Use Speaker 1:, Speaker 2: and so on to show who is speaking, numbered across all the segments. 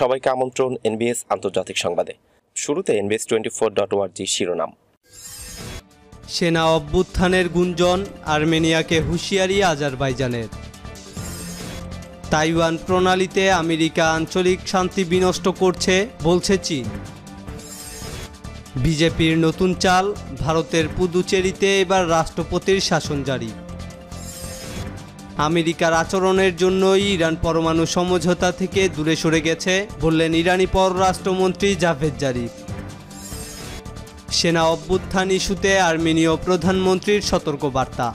Speaker 1: সবাইকে আমন্ত্রণ এনবিএস আন্তর্জাতিক সংবাদে শুরুতে এনবিএস টোয়েন্টি ফোর ডট ওয়ার্জি শিরোনাম সেনা অভ্যুত্থানের গুঞ্জন আর্মেনিয়াকে হুঁশিয়ারি আজারবাইজানের তাইওয়ান প্রণালীতে আমেরিকা আঞ্চলিক শান্তি বিনষ্ট করছে বলছে চীন বিজেপির নতুন চাল ভারতের পুদুচেরিতে এবার রাষ্ট্রপতির শাসন জারি আমেরিকার আচরণের জন্যই ইরান পরমাণু সমঝোতা থেকে দূরে সরে গেছে বললেন ইরানি পররাষ্ট্রমন্ত্রী জাভেদ জারিফ সেনা অভ্যুত্থান ইস্যুতে আর্মেনীয় প্রধানমন্ত্রীর সতর্কবার্তা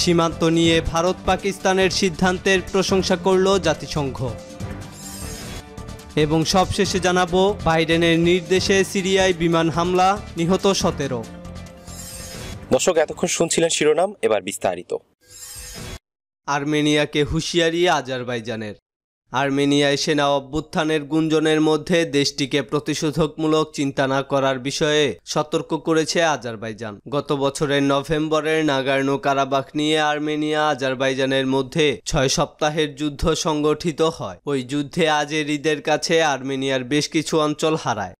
Speaker 1: সীমান্ত নিয়ে ভারত পাকিস্তানের সিদ্ধান্তের প্রশংসা করল জাতিসংঘ এবং সবশেষে জানাবো বাইডেনের নির্দেশে সিরিয়ায় বিমান হামলা নিহত সতেরো দর্শক এতক্ষণ শুনছিলেন শিরোনাম এবার বিস্তারিত আর্মেনিয়াকে হুঁশিয়ারি আজারবাইজানের আর্মেনিয়ায় সেনা অভ্যুত্থানের গুঞ্জনের মধ্যে দেশটিকে প্রতিশোধকমূলক চিন্তা না করার বিষয়ে সতর্ক করেছে আজারবাইজান গত বছরের নভেম্বরের নাগার্নো কারাবাখ নিয়ে আর্মেনিয়া আজারবাইজানের মধ্যে ছয় সপ্তাহের যুদ্ধ সংগঠিত হয় ওই যুদ্ধে আজের ঈদের কাছে আর্মেনিয়ার বেশ কিছু অঞ্চল হারায়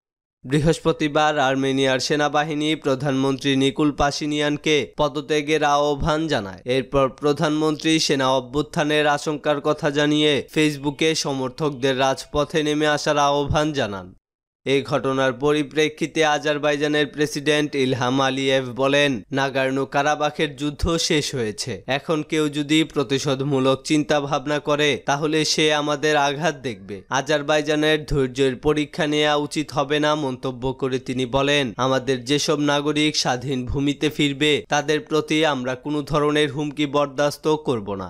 Speaker 1: বৃহস্পতিবার আর্মেনিয়ার সেনাবাহিনী প্রধানমন্ত্রী নিকুল পাশিনিয়ানকে পদত্যাগের আহ্বান জানায় এরপর প্রধানমন্ত্রী সেনা অভ্যুত্থানের আশঙ্কার কথা জানিয়ে ফেসবুকে সমর্থকদের রাজপথে নেমে আসার আহ্বান জানান এই ঘটনার পরিপ্রেক্ষিতে আজারবাইজানের প্রেসিডেন্ট ইলহাম আলিয়েভ বলেন নাগার্নো কারাবাখের যুদ্ধ শেষ হয়েছে এখন কেউ যদি প্রতিশোধমূলক চিন্তা ভাবনা করে তাহলে সে আমাদের আঘাত দেখবে আজারবাইজানের ধৈর্যের পরীক্ষা নেওয়া উচিত হবে না মন্তব্য করে তিনি বলেন আমাদের যেসব নাগরিক স্বাধীন ভূমিতে ফিরবে তাদের প্রতি আমরা কোনো ধরনের হুমকি বরদাস্ত করব না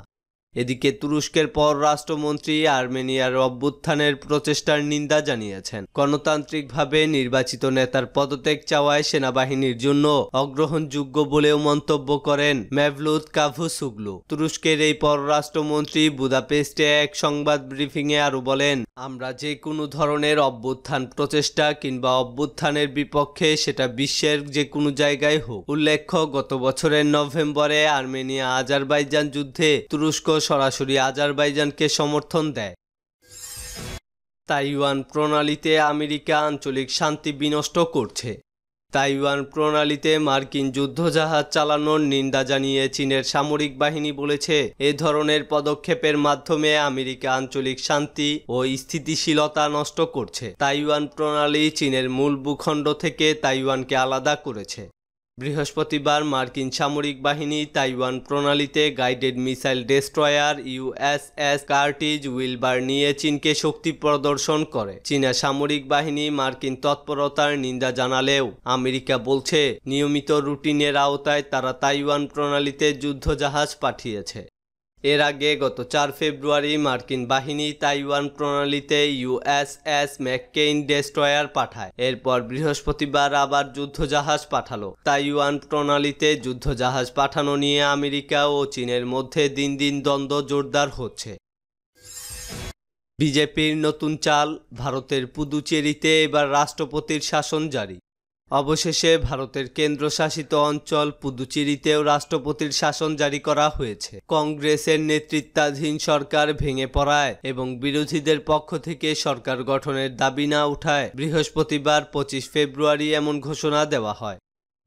Speaker 1: এদিকে তুরস্কের পররাষ্ট্রমন্ত্রী আর্মেনিয়ার অভ্যুত্থানের প্রচেষ্টার নিন্দা জানিয়েছেন গণতান্ত্রিকভাবে নির্বাচিত নেতার পদত্যাগ চাওয়ায় সেনাবাহিনীর জন্য অগ্রহণযোগ্য বলেও মন্তব্য করেন মেভলুদ কাভুসুগলু তুরস্কের এই পররাষ্ট্রমন্ত্রী বুদাপেস্টে এক সংবাদ ব্রিফিংয়ে আরও বলেন আমরা যে কোনো ধরনের অভ্যুত্থান প্রচেষ্টা কিংবা অভ্যুত্থানের বিপক্ষে সেটা বিশ্বের যে কোনো জায়গায় হোক উল্লেখ্য গত বছরের নভেম্বরে আর্মেনিয়া আজারবাইজান যুদ্ধে তুরস্ক সরাসরি আজারবাইজানকে সমর্থন দেয় তাইওয়ান প্রণালীতে আমেরিকা আঞ্চলিক শান্তি বিনষ্ট করছে তাইওয়ান প্রণালীতে মার্কিন যুদ্ধজাহাজ চালানোর নিন্দা জানিয়ে চীনের সামরিক বাহিনী বলেছে এ ধরনের পদক্ষেপের মাধ্যমে আমেরিকা আঞ্চলিক শান্তি ও স্থিতিশীলতা নষ্ট করছে তাইওয়ান প্রণালী চীনের মূল ভূখণ্ড থেকে তাইওয়ানকে আলাদা করেছে বৃহস্পতিবার মার্কিন সামরিক বাহিনী তাইওয়ান প্রণালীতে guided missile destroyer USS Curtis Wilbur নিয়ে চীনকে শক্তি প্রদর্শন করে চীনা সামরিক বাহিনী মার্কিন তৎপরতার নিন্দা জানালেও আমেরিকা বলছে নিয়মিত রুটিনের আওতায় তারা তাইওয়ান প্রণালীতে যুদ্ধজাহাজ পাঠিয়েছে এর আগে গত চার ফেব্রুয়ারি মার্কিন বাহিনী তাইওয়ান প্রণালীতে ইউএসএস ম্যাককেইন ডেস্ট্রয়ার পাঠায় এরপর বৃহস্পতিবার আবার যুদ্ধজাহাজ পাঠালো তাইওয়ান প্রণালীতে যুদ্ধজাহাজ পাঠানো নিয়ে আমেরিকা ও চীনের মধ্যে দিন দিন দ্বন্দ্ব জোরদার হচ্ছে বিজেপির নতুন চাল ভারতের পুদুচেরিতে এবার রাষ্ট্রপতির শাসন জারি অবশেষে ভারতের কেন্দ্রশাসিত অঞ্চল পুদুচেরিতেও রাষ্ট্রপতির শাসন জারি করা হয়েছে কংগ্রেসের নেতৃত্বাধীন সরকার ভেঙে পড়ায় এবং বিরোধীদের পক্ষ থেকে সরকার গঠনের দাবি না উঠায় বৃহস্পতিবার পঁচিশ ফেব্রুয়ারি এমন ঘোষণা দেওয়া হয়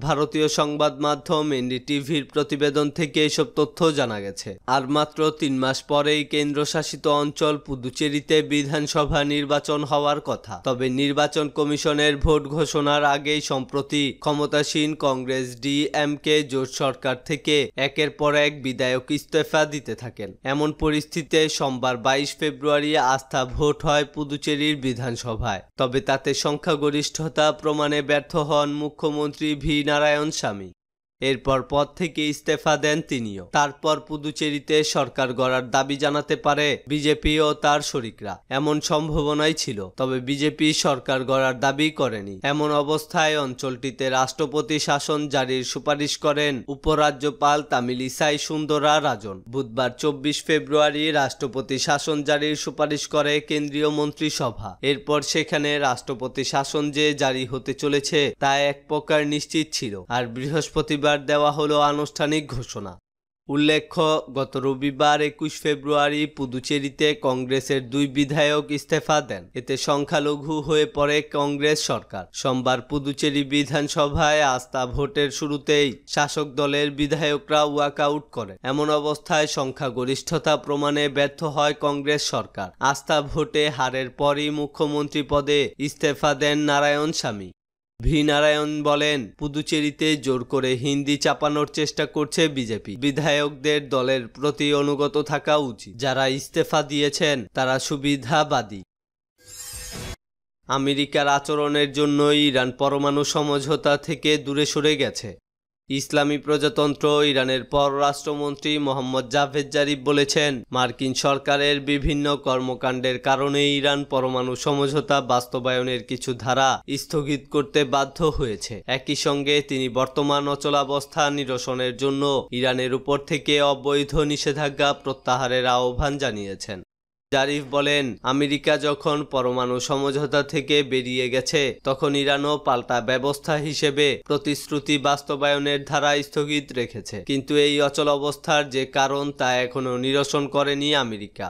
Speaker 1: ভারতীয় সংবাদ মাধ্যম এনডিটিভির প্রতিবেদন থেকে এসব তথ্য জানা গেছে আর মাত্র তিন মাস পরেই কেন্দ্রশাসিত অঞ্চল পুদুচেরিতে বিধানসভা নির্বাচন হওয়ার কথা তবে নির্বাচন কমিশনের ভোট ঘোষণার আগেই সম্প্রতি ক্ষমতাসীন কংগ্রেস ডি এম কে জোট সরকার থেকে একের পর এক বিধায়ক ইস্তফা দিতে থাকেন এমন পরিস্থিতিতে সোমবার বাইশ ফেব্রুয়ারি আস্থা ভোট হয় পুদুচেরির বিধানসভায় তবে তাতে সংখ্যাগরিষ্ঠতা প্রমাণে ব্যর্থ হন মুখ্যমন্ত্রী ভি নারায়ণ স্বামী এরপর পদ থেকে ইস্তেফা দেন তিনিও তারপর পুদুচেরিতে সরকার গড়ার দাবি জানাতে পারে বিজেপি ও তার শরিকরা এমন সম্ভাবনাই ছিল তবে বিজেপি সরকার গড়ার দাবি করেনি এমন অবস্থায় অঞ্চলটিতে রাষ্ট্রপতি শাসন জারির সুপারিশ করেন উপরাজ্যপাল তামিলিসাই সুন্দরা রাজন বুধবার চব্বিশ ফেব্রুয়ারি রাষ্ট্রপতি শাসন জারির সুপারিশ করে কেন্দ্রীয় মন্ত্রিসভা এরপর সেখানে রাষ্ট্রপতি শাসন যে জারি হতে চলেছে তা এক প্রকার নিশ্চিত ছিল আর বৃহস্পতিবার রবিবার দেওয়া হলো আনুষ্ঠানিক ঘোষণা উল্লেখ্য গত রবিবার একুশ ফেব্রুয়ারি পুদুচেরিতে কংগ্রেসের দুই বিধায়ক ইস্তেফা দেন এতে সংখ্যালঘু হয়ে পড়ে কংগ্রেস সরকার সোমবার পুদুচেরি বিধানসভায় আস্থা ভোটের শুরুতেই শাসক দলের বিধায়করা ওয়াকআউট করে এমন অবস্থায় সংখ্যাগরিষ্ঠতা প্রমাণে ব্যর্থ হয় কংগ্রেস সরকার আস্থা ভোটে হারের পরই মুখ্যমন্ত্রী পদে ইস্তফা দেন নারায়ণ স্বামী ভি নারায়ণ বলেন পুদুচেরিতে জোর করে হিন্দি চাপানোর চেষ্টা করছে বিজেপি বিধায়কদের দলের প্রতি অনুগত থাকা উচিত যারা ইস্তফা দিয়েছেন তারা সুবিধাবাদী আমেরিকার আচরণের জন্য ইরান পরমাণু সমঝোতা থেকে দূরে সরে গেছে ইসলামী প্রজাতন্ত্র ইরানের পররাষ্ট্রমন্ত্রী মোহাম্মদ জাভেদ জারিফ বলেছেন মার্কিন সরকারের বিভিন্ন কর্মকাণ্ডের কারণে ইরান পরমাণু সমঝোতা বাস্তবায়নের কিছু ধারা স্থগিত করতে বাধ্য হয়েছে একই সঙ্গে তিনি বর্তমান অচলাবস্থা নিরসনের জন্য ইরানের উপর থেকে অবৈধ নিষেধাজ্ঞা প্রত্যাহারের আহ্বান জানিয়েছেন জারিফ বলেন আমেরিকা যখন পরমাণু সমঝোতা থেকে বেরিয়ে গেছে তখন ইরানও পাল্টা ব্যবস্থা হিসেবে প্রতিশ্রুতি বাস্তবায়নের ধারা স্থগিত রেখেছে কিন্তু এই অচল অবস্থার যে কারণ তা এখনও নিরসন করেনি আমেরিকা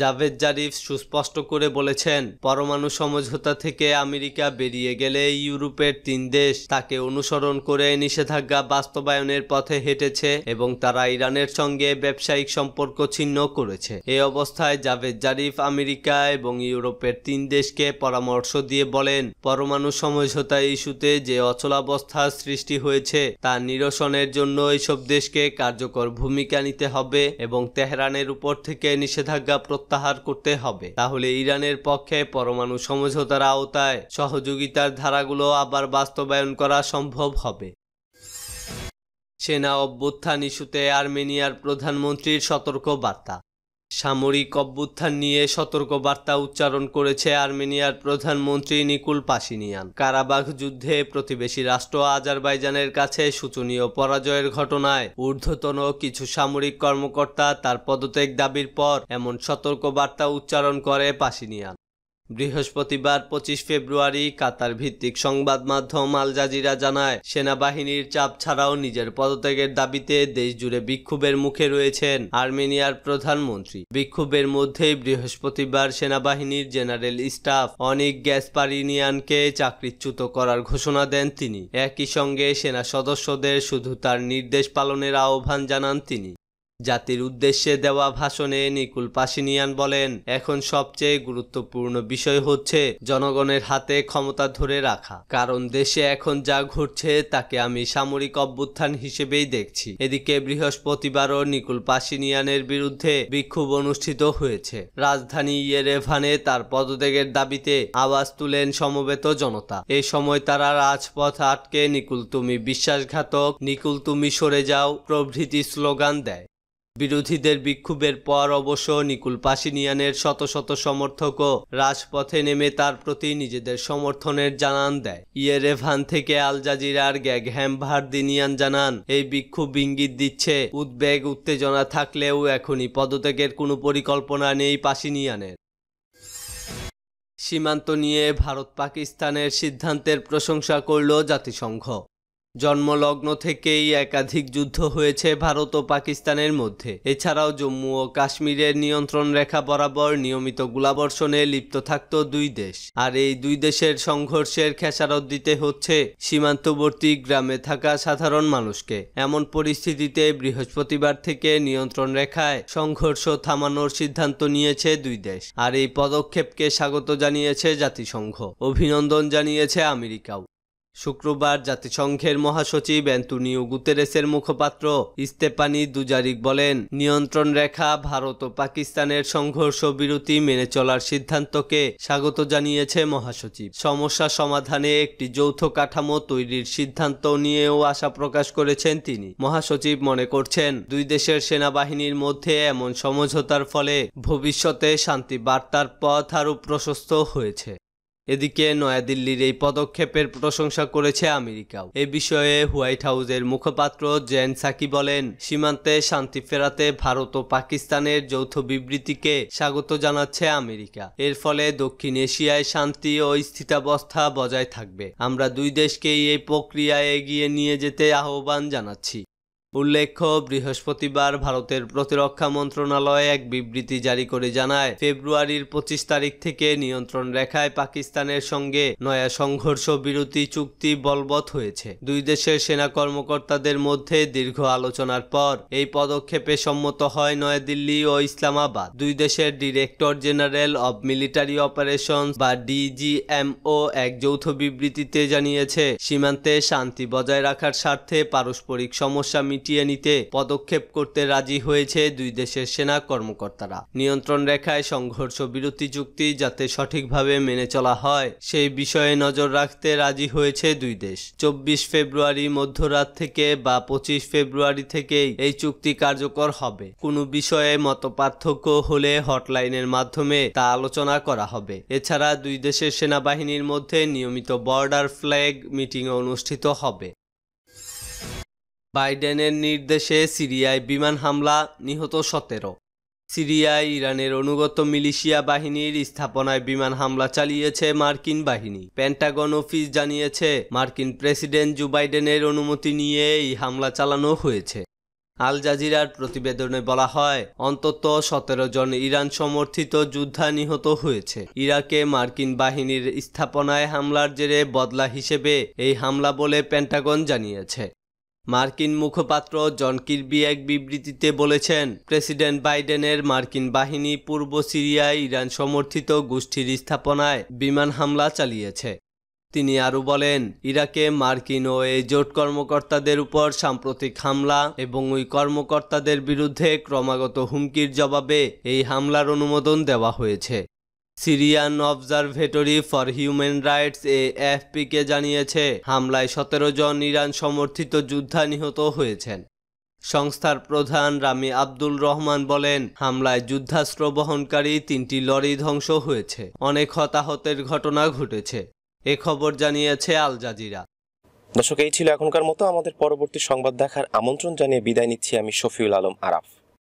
Speaker 1: জাভেদ জারিফ সুস্পষ্ট করে বলেছেন পরমাণু সমঝোতা থেকে আমেরিকা বেরিয়ে গেলে ইউরোপের তিন দেশ তাকে অনুসরণ করে নিষেধাজ্ঞা বাস্তবায়নের পথে হেঁটেছে এবং তারা ইরানের সঙ্গে ব্যবসায়িক সম্পর্ক ছিন্ন করেছে এ অবস্থায় জাভেদ জারিফ আমেরিকা এবং ইউরোপের তিন দেশকে পরামর্শ দিয়ে বলেন পরমাণু সমঝোতা ইস্যুতে যে অচলাবস্থা সৃষ্টি হয়েছে তা নিরসনের জন্য এইসব দেশকে কার্যকর ভূমিকা নিতে হবে এবং তেহরানের উপর থেকে নিষেধাজ্ঞা প্রত্যাহার করতে হবে তাহলে ইরানের পক্ষে পরমাণু সমঝোতার আওতায় সহযোগিতার ধারাগুলো আবার বাস্তবায়ন করা সম্ভব হবে সেনা অভ্যুত্থান ইস্যুতে আর্মেনিয়ার প্রধানমন্ত্রীর সতর্ক বার্তা সামরিক অভ্যুত্থান নিয়ে সতর্ক বার্তা উচ্চারণ করেছে আর্মেনিয়ার প্রধানমন্ত্রী নিকুল পাশিনিয়ান কারাবাঘ যুদ্ধে প্রতিবেশী রাষ্ট্র আজারবাইজানের কাছে সূচনীয় পরাজয়ের ঘটনায় ঊর্ধ্বতন কিছু সামরিক কর্মকর্তা তার পদত্যাগ দাবির পর এমন সতর্ক বার্তা উচ্চারণ করে পাশিনিয়ান বৃহস্পতিবার পঁচিশ ফেব্রুয়ারি কাতার ভিত্তিক সংবাদ মাধ্যম আল জাজিরা জানায় সেনাবাহিনীর চাপ ছাড়াও নিজের পদত্যাগের দাবিতে দেশ জুড়ে বিক্ষোভের মুখে রয়েছেন আর্মেনিয়ার প্রধানমন্ত্রী বিক্ষোভের মধ্যেই বৃহস্পতিবার সেনাবাহিনীর জেনারেল স্টাফ অনিক গ্যাসপারিনিয়ানকে চাকরিচ্যুত করার ঘোষণা দেন তিনি একই সঙ্গে সেনা সদস্যদের শুধু তার নির্দেশ পালনের আহ্বান জানান তিনি জাতির উদ্দেশ্যে দেওয়া ভাষণে নিকুল পাশিনিয়ান বলেন এখন সবচেয়ে গুরুত্বপূর্ণ বিষয় হচ্ছে জনগণের হাতে ক্ষমতা ধরে রাখা কারণ দেশে এখন যা ঘটছে তাকে আমি সামরিক অভ্যুত্থান হিসেবেই দেখছি এদিকে বৃহস্পতিবারও নিকুল পাশিনিয়ানের বিরুদ্ধে বিক্ষোভ অনুষ্ঠিত হয়েছে রাজধানী ইয়েরেভানে তার পদত্যাগের দাবিতে আওয়াজ তুলেন সমবেত জনতা এ সময় তারা রাজপথ আটকে নিকুল তুমি বিশ্বাসঘাতক নিকুল তুমি সরে যাও প্রভৃতি স্লোগান দেয় বিরোধীদের বিক্ষোভের পর অবশ্য নিকুল পাশিনিয়ানের শত শত সমর্থকও রাজপথে নেমে তার প্রতি নিজেদের সমর্থনের জানান দেয় ইয়েরেভান থেকে আল জাজিরার গ্যাগহ্যাম ভার্দিনিয়ান জানান এই বিক্ষোভ ইঙ্গিত দিচ্ছে উদ্বেগ উত্তেজনা থাকলেও এখনই পদত্যাগের কোনো পরিকল্পনা নেই পাশিনিয়ানের সীমান্ত নিয়ে ভারত পাকিস্তানের সিদ্ধান্তের প্রশংসা করল জাতিসংঘ জন্মলগ্ন থেকেই একাধিক যুদ্ধ হয়েছে ভারত ও পাকিস্তানের মধ্যে এছাড়াও জম্মু ও কাশ্মীরের নিয়ন্ত্রণ রেখা বরাবর নিয়মিত গোলাবর্ষণে লিপ্ত থাকত দুই দেশ আর এই দুই দেশের সংঘর্ষের খেসারত দিতে হচ্ছে সীমান্তবর্তী গ্রামে থাকা সাধারণ মানুষকে এমন পরিস্থিতিতে বৃহস্পতিবার থেকে নিয়ন্ত্রণ রেখায় সংঘর্ষ থামানোর সিদ্ধান্ত নিয়েছে দুই দেশ আর এই পদক্ষেপকে স্বাগত জানিয়েছে জাতিসংঘ অভিনন্দন জানিয়েছে আমেরিকাও শুক্রবার জাতিসংঘের মহাসচিব অ্যান্টনিও গুতেরেসের মুখপাত্র ইস্তেপানি দুজারিক বলেন নিয়ন্ত্রণ রেখা ভারত ও পাকিস্তানের সংঘর্ষ বিরতি মেনে চলার সিদ্ধান্তকে স্বাগত জানিয়েছে মহাসচিব সমস্যা সমাধানে একটি যৌথ কাঠামো তৈরির সিদ্ধান্ত নিয়েও আশা প্রকাশ করেছেন তিনি মহাসচিব মনে করছেন দুই দেশের সেনাবাহিনীর মধ্যে এমন সমঝোতার ফলে ভবিষ্যতে শান্তি বার্তার পথ আরও প্রশস্ত হয়েছে এদিকে নয়াদিল্লির এই পদক্ষেপের প্রশংসা করেছে আমেরিকাও এ বিষয়ে হোয়াইট হাউসের মুখপাত্র জেন সাকি বলেন সীমান্তে শান্তি ফেরাতে ভারত ও পাকিস্তানের যৌথ বিবৃতিকে স্বাগত জানাচ্ছে আমেরিকা এর ফলে দক্ষিণ এশিয়ায় শান্তি ও স্থিতাবস্থা বজায় থাকবে আমরা দুই দেশকেই এই প্রক্রিয়ায় এগিয়ে নিয়ে যেতে আহ্বান জানাচ্ছি উল্লেখ্য বৃহস্পতিবার ভারতের প্রতিরক্ষা মন্ত্রণালয় এক বিবৃতি জারি করে জানায় ফেব্রুয়ারির পঁচিশ তারিখ থেকে নিয়ন্ত্রণ রেখায় পাকিস্তানের সঙ্গে নয়া সংঘর্ষ বিরতি চুক্তি বলবৎ হয়েছে দুই দেশের সেনা কর্মকর্তাদের মধ্যে দীর্ঘ আলোচনার পর এই পদক্ষেপে সম্মত হয় নয়াদিল্লি ও ইসলামাবাদ দুই দেশের director general of military operation বা ডিজিএমও এক যৌথ বিবৃতিতে জানিয়েছে সীমান্তে শান্তি বজায় রাখার স্বার্থে পারস্পরিক সমস্যা মিটিয়ে মিটিয়ে নিতে পদক্ষেপ করতে রাজি হয়েছে দুই দেশের সেনা কর্মকর্তারা নিয়ন্ত্রণ রেখায় সংঘর্ষ বিরতি চুক্তি যাতে সঠিকভাবে মেনে চলা হয় সেই বিষয়ে নজর রাখতে রাজি হয়েছে দুই দেশ চব্বিশ ফেব্রুয়ারি মধ্যরাত থেকে বা পঁচিশ ফেব্রুয়ারি থেকেই এই চুক্তি কার্যকর হবে কোনো বিষয়ে মত পার্থক্য হলে হটলাইনের মাধ্যমে তা আলোচনা করা হবে এছাড়া দুই দেশের সেনাবাহিনীর মধ্যে নিয়মিত বর্ডার ফ্ল্যাগ মিটিং অনুষ্ঠিত হবে বাইডেনের নির্দেশে সিরিয়ায় বিমান হামলা নিহত সতেরো সিরিয়ায় ইরানের অনুগত মিলিশিয়া বাহিনীর স্থাপনায় বিমান হামলা চালিয়েছে মার্কিন বাহিনী পেন্টাগন অফিস জানিয়েছে মার্কিন প্রেসিডেন্ট জো বাইডেনের অনুমতি নিয়ে এই হামলা চালানো হয়েছে আল জাজিরার প্রতিবেদনে বলা হয় অন্তত সতেরো জন ইরান সমর্থিত যোদ্ধা নিহত হয়েছে ইরাকে মার্কিন বাহিনীর স্থাপনায় হামলার জেরে বদলা হিসেবে এই হামলা বলে পেন্টাগন জানিয়েছে মার্কিন মুখপাত্র জন কির্বি এক বিবৃতিতে বলেছেন প্রেসিডেন্ট বাইডেনের মার্কিন বাহিনী পূর্ব সিরিয়ায় ইরান সমর্থিত গোষ্ঠীর স্থাপনায় বিমান হামলা চালিয়েছে তিনি আরও বলেন ইরাকে মার্কিন ও এই জোট কর্মকর্তাদের উপর সাম্প্রতিক হামলা এবং ওই কর্মকর্তাদের বিরুদ্ধে ক্রমাগত হুমকির জবাবে এই হামলার অনুমোদন দেওয়া হয়েছে Syrian observatory for human rights এ এফপিকে জানিয়েছে হামলায় সতেরো জন ইরান সমর্থিত যোদ্ধা নিহত হয়েছেন সংস্থার প্রধান রামি আব্দুল রহমান বলেন হামলায় যুদ্ধাস্ত্র বহনকারী তিনটি লরি ধ্বংস হয়েছে অনেক হতাহতের ঘটনা ঘটেছে এ খবর জানিয়েছে আল জাজিরা দর্শক এই ছিল এখনকার মতো আমাদের পরবর্তী সংবাদ দেখার আমন্ত্রণ জানিয়ে বিদায় নিচ্ছি আমি শফিউল আলম আরাফ